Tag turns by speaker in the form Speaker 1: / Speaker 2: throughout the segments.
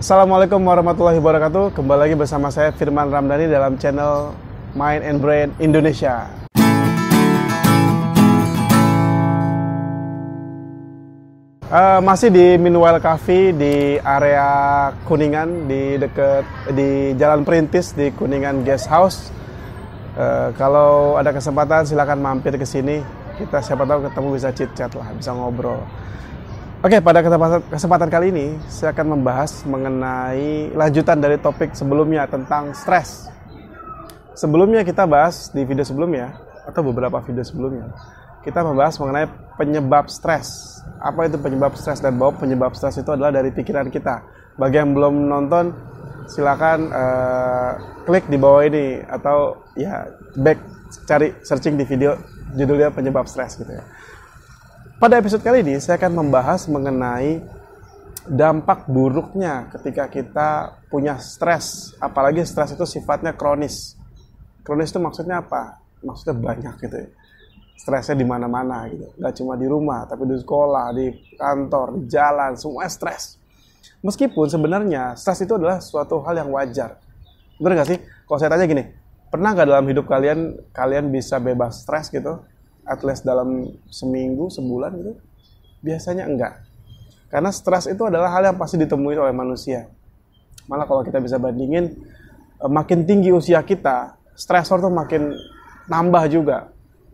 Speaker 1: Assalamualaikum warahmatullahi wabarakatuh. Kembali lagi bersama saya Firman Ramdhani dalam channel Mind and Brain Indonesia. Uh, masih di Minwell Cafe di area Kuningan di dekat di Jalan Perintis di Kuningan Guest House. Uh, kalau ada kesempatan silahkan mampir ke sini. Kita siapa tahu ketemu bisa chit chat lah, bisa ngobrol. Oke, pada kesempatan kali ini saya akan membahas mengenai lanjutan dari topik sebelumnya tentang stres. Sebelumnya kita bahas di video sebelumnya atau beberapa video sebelumnya, kita membahas mengenai penyebab stres. Apa itu penyebab stres dan bahwa penyebab stres itu adalah dari pikiran kita. Bagi yang belum nonton, silakan uh, klik di bawah ini atau ya back cari searching di video judulnya penyebab stres gitu ya. Pada episode kali ini saya akan membahas mengenai dampak buruknya ketika kita punya stres, apalagi stres itu sifatnya kronis. Kronis itu maksudnya apa? Maksudnya banyak gitu. Ya. Stresnya di mana-mana gitu. Gak cuma di rumah, tapi di sekolah, di kantor, di jalan, semua stres. Meskipun sebenarnya stres itu adalah suatu hal yang wajar. Bener gak sih? Kalau saya tanya gini, pernah gak dalam hidup kalian kalian bisa bebas stres gitu? at dalam seminggu, sebulan gitu? Biasanya enggak. Karena stres itu adalah hal yang pasti ditemui oleh manusia. Malah kalau kita bisa bandingin, eh, makin tinggi usia kita, stresor tuh makin nambah juga.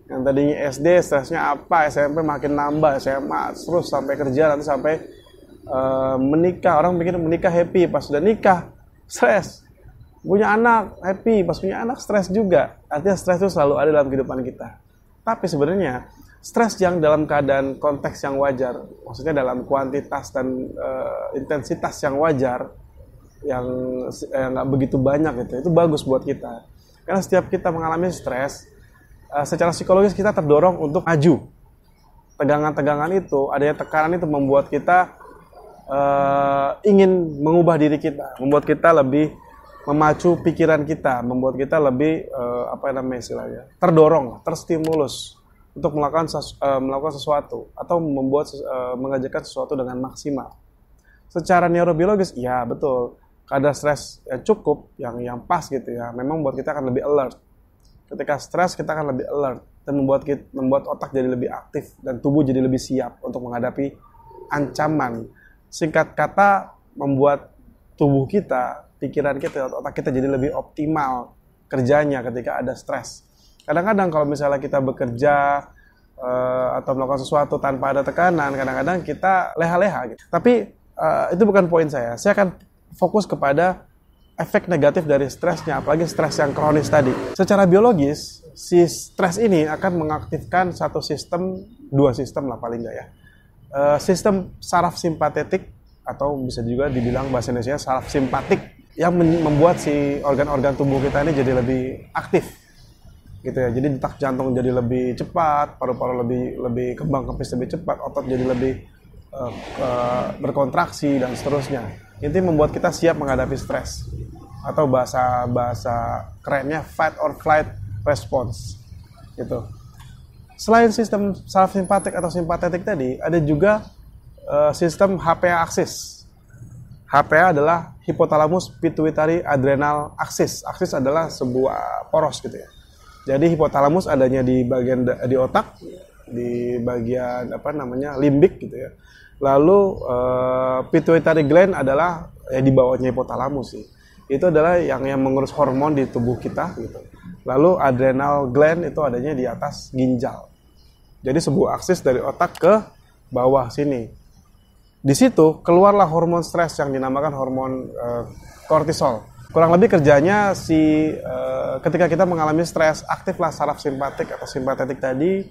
Speaker 1: Yang tadinya SD stresnya apa, SMP makin nambah, SMA terus sampai kerja nanti sampai uh, menikah. Orang mikir menikah happy, pas sudah nikah stres. Punya anak happy, pas punya anak stres juga. Artinya stres itu selalu ada dalam kehidupan kita. Tapi sebenarnya stres yang dalam keadaan konteks yang wajar, maksudnya dalam kuantitas dan uh, intensitas yang wajar, yang eh, nggak eh, begitu banyak gitu, itu bagus buat kita. Karena setiap kita mengalami stres, uh, secara psikologis kita terdorong untuk maju. Tegangan-tegangan itu, adanya tekanan itu membuat kita uh, ingin mengubah diri kita, membuat kita lebih memacu pikiran kita, membuat kita lebih uh, apa namanya istilahnya, terdorong, terstimulus untuk melakukan sesu, uh, melakukan sesuatu atau membuat uh, eh, mengajarkan sesuatu dengan maksimal. Secara neurobiologis, ya betul, kadar stres yang cukup, yang yang pas gitu ya, memang buat kita akan lebih alert. Ketika stres kita akan lebih alert dan membuat kita, membuat otak jadi lebih aktif dan tubuh jadi lebih siap untuk menghadapi ancaman. Singkat kata, membuat tubuh kita pikiran kita, otak kita jadi lebih optimal kerjanya ketika ada stres. Kadang-kadang kalau misalnya kita bekerja uh, atau melakukan sesuatu tanpa ada tekanan, kadang-kadang kita leha-leha. Gitu. Tapi uh, itu bukan poin saya. Saya akan fokus kepada efek negatif dari stresnya, apalagi stres yang kronis tadi. Secara biologis, si stres ini akan mengaktifkan satu sistem, dua sistem lah paling nggak ya. Uh, sistem saraf simpatetik atau bisa juga dibilang bahasa Indonesia saraf simpatik yang membuat si organ-organ tubuh kita ini jadi lebih aktif gitu ya jadi detak jantung jadi lebih cepat paru-paru lebih lebih kembang kempis lebih cepat otot jadi lebih uh, uh, berkontraksi dan seterusnya intinya membuat kita siap menghadapi stres atau bahasa bahasa kerennya fight or flight response gitu selain sistem saraf simpatik atau simpatetik tadi ada juga uh, sistem HPA axis HPA adalah hipotalamus pituitary adrenal axis. Axis adalah sebuah poros gitu ya. Jadi hipotalamus adanya di bagian di otak, di bagian apa namanya limbik gitu ya. Lalu uh, pituitary gland adalah ya di bawahnya hipotalamus sih. Itu adalah yang yang mengurus hormon di tubuh kita gitu. Lalu adrenal gland itu adanya di atas ginjal. Jadi sebuah aksis dari otak ke bawah sini. Di situ keluarlah hormon stres yang dinamakan hormon uh, kortisol. Kurang lebih kerjanya si uh, ketika kita mengalami stres, aktiflah saraf simpatik atau simpatetik tadi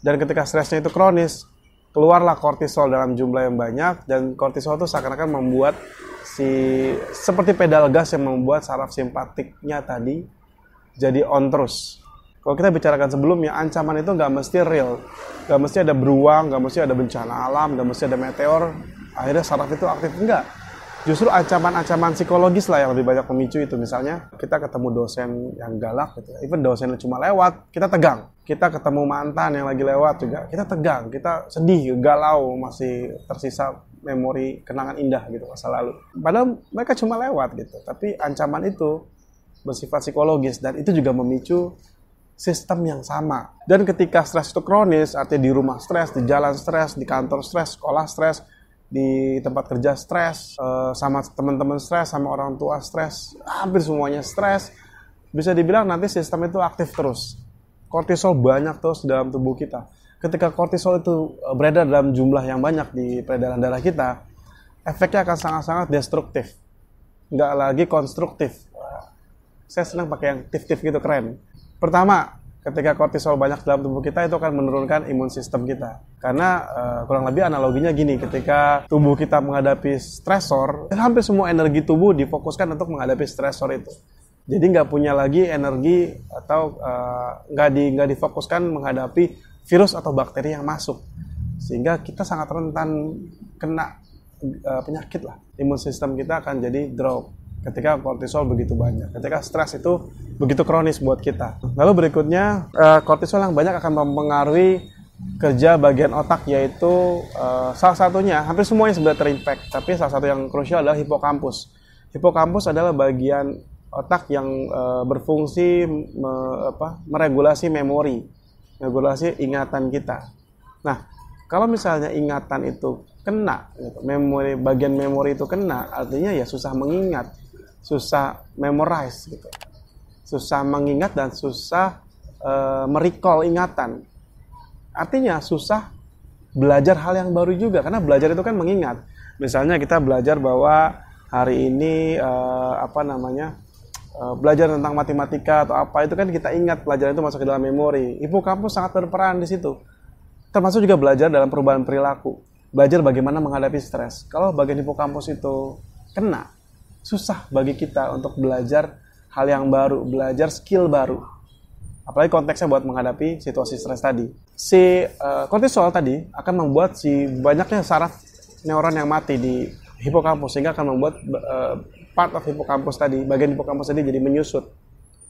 Speaker 1: dan ketika stresnya itu kronis, keluarlah kortisol dalam jumlah yang banyak dan kortisol itu seakan-akan membuat si seperti pedal gas yang membuat saraf simpatiknya tadi jadi on terus kalau kita bicarakan sebelumnya, ancaman itu nggak mesti real. Nggak mesti ada beruang, nggak mesti ada bencana alam, nggak mesti ada meteor. Akhirnya saraf itu aktif. Enggak. Justru ancaman-ancaman psikologis lah yang lebih banyak pemicu itu. Misalnya kita ketemu dosen yang galak, gitu. Ya. even dosen yang cuma lewat, kita tegang. Kita ketemu mantan yang lagi lewat juga, kita tegang, kita sedih, galau, masih tersisa memori kenangan indah gitu masa lalu. Padahal mereka cuma lewat gitu, tapi ancaman itu bersifat psikologis dan itu juga memicu sistem yang sama. Dan ketika stres itu kronis, artinya di rumah stres, di jalan stres, di kantor stres, sekolah stres, di tempat kerja stres, eh, sama teman-teman stres, sama orang tua stres, hampir semuanya stres, bisa dibilang nanti sistem itu aktif terus. Kortisol banyak terus dalam tubuh kita. Ketika kortisol itu eh, beredar dalam jumlah yang banyak di peredaran darah kita, efeknya akan sangat-sangat destruktif. Nggak lagi konstruktif. Saya senang pakai yang tif-tif gitu keren. Pertama, ketika kortisol banyak dalam tubuh kita itu akan menurunkan imun sistem kita. Karena uh, kurang lebih analoginya gini, ketika tubuh kita menghadapi stresor, hampir semua energi tubuh difokuskan untuk menghadapi stresor itu. Jadi nggak punya lagi energi atau uh, nggak di nggak difokuskan menghadapi virus atau bakteri yang masuk, sehingga kita sangat rentan kena uh, penyakit lah. Imun sistem kita akan jadi drop ketika kortisol begitu banyak. Ketika stres itu begitu kronis buat kita. Lalu berikutnya eh, kortisol yang banyak akan mempengaruhi kerja bagian otak yaitu eh, salah satunya hampir semuanya sebenarnya terimpact tapi salah satu yang krusial adalah hipokampus. Hipokampus adalah bagian otak yang eh, berfungsi me, meregulasi memori, regulasi ingatan kita. Nah, kalau misalnya ingatan itu kena, gitu, memori bagian memori itu kena, artinya ya susah mengingat susah memorize gitu susah mengingat dan susah e, merecall ingatan artinya susah belajar hal yang baru juga karena belajar itu kan mengingat misalnya kita belajar bahwa hari ini e, apa namanya e, belajar tentang matematika atau apa itu kan kita ingat pelajaran itu masuk ke dalam memori ibu kampus sangat berperan di situ termasuk juga belajar dalam perubahan perilaku belajar bagaimana menghadapi stres kalau bagian hipokampus itu kena susah bagi kita untuk belajar hal yang baru, belajar skill baru. Apalagi konteksnya buat menghadapi situasi stres tadi. Si uh, kortisol tadi akan membuat si banyaknya saraf neuron yang mati di hipokampus sehingga akan membuat uh, part of hipokampus tadi, bagian hipokampus tadi jadi menyusut.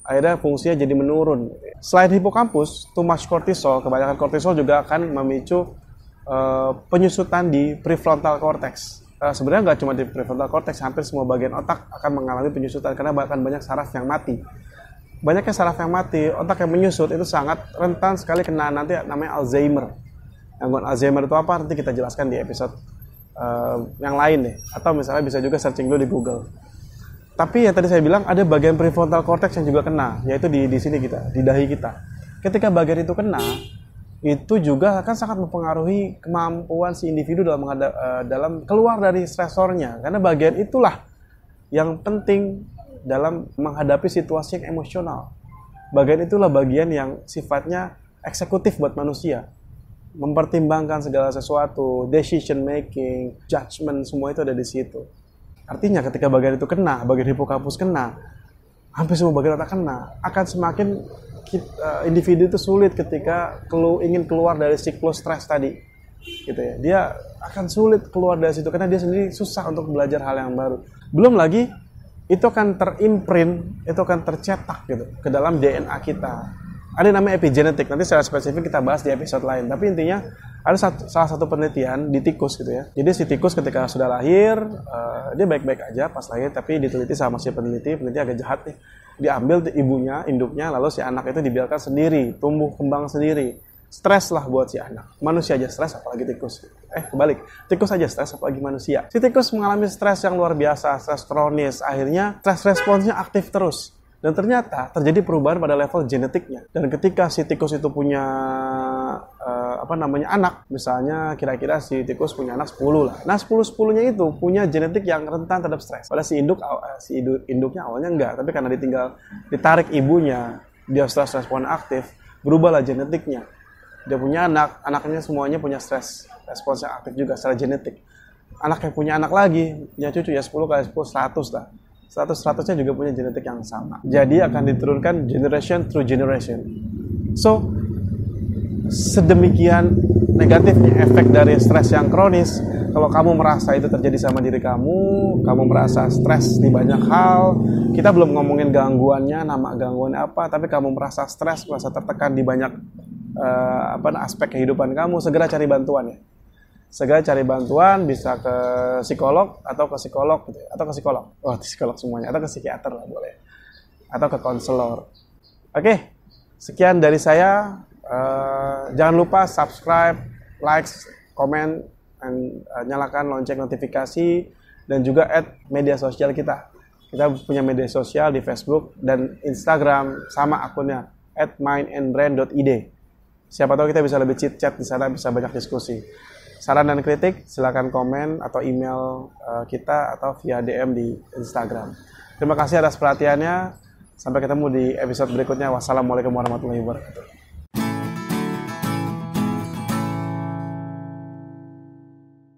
Speaker 1: Akhirnya fungsinya jadi menurun. Selain hipokampus, too much kortisol, kebanyakan kortisol juga akan memicu uh, penyusutan di prefrontal cortex Eh, sebenarnya nggak cuma di prefrontal cortex, hampir semua bagian otak akan mengalami penyusutan karena bahkan banyak saraf yang mati. Banyaknya saraf yang mati, otak yang menyusut itu sangat rentan sekali kena nanti namanya Alzheimer. Gangguan Alzheimer itu apa? Nanti kita jelaskan di episode uh, yang lain deh. Atau misalnya bisa juga searching dulu di Google. Tapi yang tadi saya bilang ada bagian prefrontal cortex yang juga kena, yaitu di di sini kita, di dahi kita. Ketika bagian itu kena, itu juga akan sangat mempengaruhi kemampuan si individu dalam menghadap, eh, dalam keluar dari stresornya karena bagian itulah yang penting dalam menghadapi situasi yang emosional. Bagian itulah bagian yang sifatnya eksekutif buat manusia. Mempertimbangkan segala sesuatu, decision making, judgment semua itu ada di situ. Artinya ketika bagian itu kena, bagian hipokampus kena, hampir semua bagian otak kena, akan semakin kita, eh, individu itu sulit ketika kelu, ingin keluar dari siklus stres tadi gitu ya dia akan sulit keluar dari situ karena dia sendiri susah untuk belajar hal yang baru belum lagi itu akan terimprint itu akan tercetak gitu ke dalam DNA kita ada yang namanya epigenetik nanti secara spesifik kita bahas di episode lain tapi intinya ada satu, salah satu penelitian di tikus gitu ya. Jadi si tikus ketika sudah lahir, uh, dia baik-baik aja pas lahir, tapi diteliti sama si peneliti, peneliti agak jahat nih. Diambil ibunya, induknya, lalu si anak itu dibiarkan sendiri, tumbuh kembang sendiri. Stres lah buat si anak. Manusia aja stres, apalagi tikus. Eh, kebalik. Tikus aja stres, apalagi manusia. Si tikus mengalami stres yang luar biasa, stres kronis. Akhirnya, stres responsnya aktif terus. Dan ternyata terjadi perubahan pada level genetiknya. Dan ketika si tikus itu punya apa namanya anak misalnya kira-kira si tikus punya anak 10 lah nah 10 10 nya itu punya genetik yang rentan terhadap stres pada si induk eh, si induknya awalnya enggak tapi karena ditinggal ditarik ibunya dia stres respon aktif berubahlah genetiknya dia punya anak anaknya semuanya punya stres respon yang aktif juga secara genetik anak yang punya anak lagi punya cucu ya 10 kali 10 100 lah 100 100 nya juga punya genetik yang sama jadi akan diturunkan generation through generation so sedemikian negatifnya efek dari stres yang kronis kalau kamu merasa itu terjadi sama diri kamu, kamu merasa stres di banyak hal, kita belum ngomongin gangguannya, nama gangguan apa, tapi kamu merasa stres, merasa tertekan di banyak uh, apa aspek kehidupan kamu, segera cari bantuan ya. Segera cari bantuan, bisa ke psikolog atau ke psikolog, gitu ya, atau ke psikolog, oh psikolog semuanya, atau ke psikiater lah boleh, atau ke konselor. Oke, sekian dari saya. Eh, jangan lupa subscribe, like, comment, dan uh, eh, nyalakan lonceng notifikasi dan juga add media sosial kita. Kita punya media sosial di Facebook dan Instagram sama akunnya at mindandbrand.id. Siapa tahu kita bisa lebih chit chat di sana, bisa banyak diskusi. Saran dan kritik silakan komen atau email eh, kita atau via DM di Instagram. Terima kasih atas perhatiannya. Sampai ketemu di episode berikutnya. Wassalamualaikum warahmatullahi wabarakatuh.